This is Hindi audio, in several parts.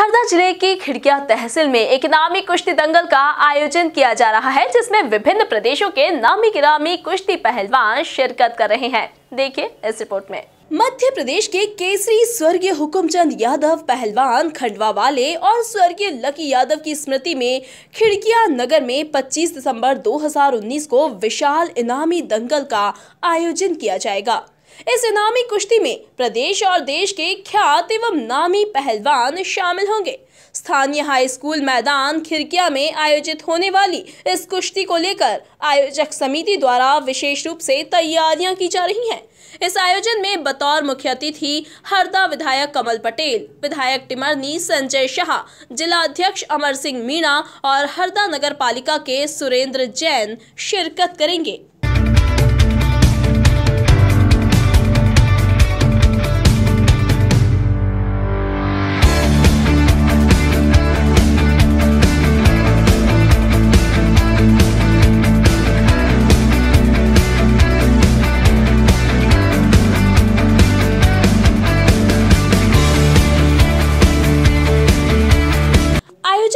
हरदा जिले की खिड़किया तहसील में एक नामी कुश्ती दंगल का आयोजन किया जा रहा है जिसमें विभिन्न प्रदेशों के नामी गिरामी कुश्ती पहलवान शिरकत कर रहे हैं देखिए इस रिपोर्ट में मध्य प्रदेश के केसरी स्वर्गीय हुकुमचंद यादव पहलवान खंडवा वाले और स्वर्गीय लकी यादव की स्मृति में खिड़किया नगर में 25 दिसंबर 2019 को विशाल इनामी दंगल का आयोजन किया जाएगा इस इनामी कुश्ती में प्रदेश और देश के ख्यात एवं नामी पहलवान शामिल होंगे स्थानीय हाई स्कूल मैदान खिरकिया में आयोजित होने वाली इस कुश्ती को लेकर आयोजक समिति द्वारा विशेष रूप से तैयारियां की जा रही हैं इस आयोजन में बतौर मुख्य अतिथि हरदा विधायक कमल पटेल विधायक टिमरनी संजय शाह जिला अध्यक्ष अमर सिंह मीणा और हरदा नगर पालिका के सुरेंद्र जैन शिरकत करेंगे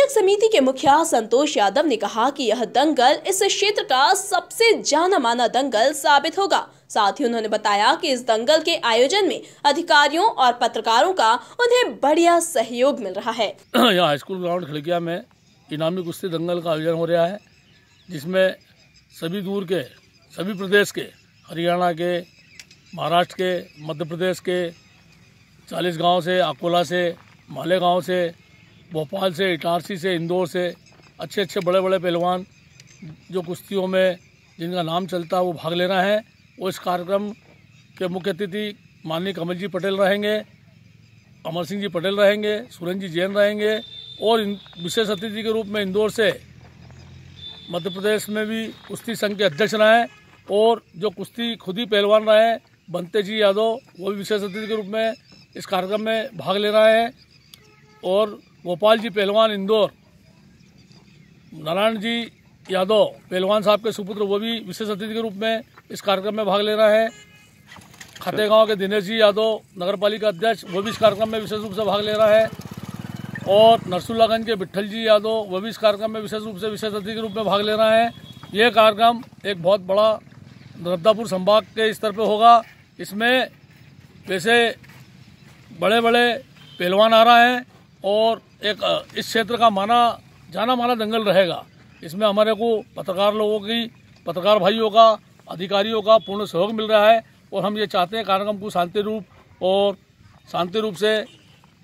निदेशक समिति के मुखिया संतोष यादव ने कहा कि यह दंगल इस क्षेत्र का सबसे जाना माना दंगल साबित होगा साथ ही उन्होंने बताया कि इस दंगल के आयोजन में अधिकारियों और पत्रकारों का उन्हें बढ़िया सहयोग मिल रहा है यहाँ हाईस्कूल ग्राउंड खड़किया में इनामी कुश्ती दंगल का आयोजन हो रहा है जिसमे सभी दूर के सभी प्रदेश के हरियाणा के महाराष्ट्र के मध्य प्रदेश के चालीस गाँव से अकोला से मालेगांव से भोपाल से इटारसी से इंदौर से अच्छे अच्छे बड़े बड़े पहलवान जो कुश्तियों में जिनका नाम चलता है वो भाग लेना है वो इस कार्यक्रम के मुख्य अतिथि माननीय कमल जी पटेल रहेंगे अमर सिंह जी पटेल रहेंगे सुरेंद्र जी जैन रहेंगे और विशेष अतिथि के रूप में इंदौर से मध्य प्रदेश में भी कुश्ती संघ के अध्यक्ष रहे और जो कुश्ती खुद ही पहलवान रहे बंते जी यादव वो भी विशेष अतिथि के रूप में इस कार्यक्रम में भाग ले रहे हैं और गोपाल जी पहलवान इंदौर नारायण जी यादव पहलवान साहब के सुपुत्र वो भी विशेष अतिथि के रूप में इस कार्यक्रम में भाग ले रहे हैं खतेगांव के दिनेश जी यादव नगर पालिका अध्यक्ष वो भी इस कार्यक्रम में विशेष रूप से भाग ले रहा है और नरसुल्लागंज के विट्ठल जी यादव वो भी इस कार्यक्रम में विशेष रूप से विशेष अतिथि के रूप में भाग ले रहे हैं ये कार्यक्रम एक बहुत बड़ा नर्मदापुर संभाग के स्तर पर होगा इसमें वैसे बड़े बड़े पहलवान आ रहे हैं और एक इस क्षेत्र का माना जाना माना दंगल रहेगा इसमें हमारे को पत्रकार लोगों की पत्रकार भाइयों का अधिकारियों का पूर्ण सहयोग मिल रहा है और हम ये चाहते हैं कार्यक्रम को शांति रूप और शांति रूप से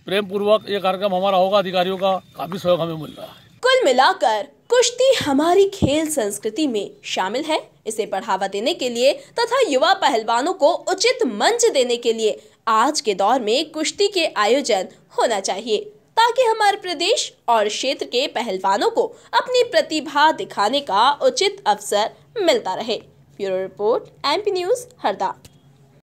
प्रेम पूर्वक ये कार्यक्रम हमारा होगा अधिकारियों का काफी सहयोग हमें मिल रहा है कुल मिलाकर कुश्ती हमारी खेल संस्कृति में शामिल है इसे बढ़ावा देने के लिए तथा युवा पहलवानों को उचित मंच देने के लिए आज के दौर में कुश्ती के आयोजन होना चाहिए ताकि हमारे प्रदेश और क्षेत्र के पहलवानों को अपनी प्रतिभा दिखाने का उचित अवसर मिलता रहे bureau report MP news Harda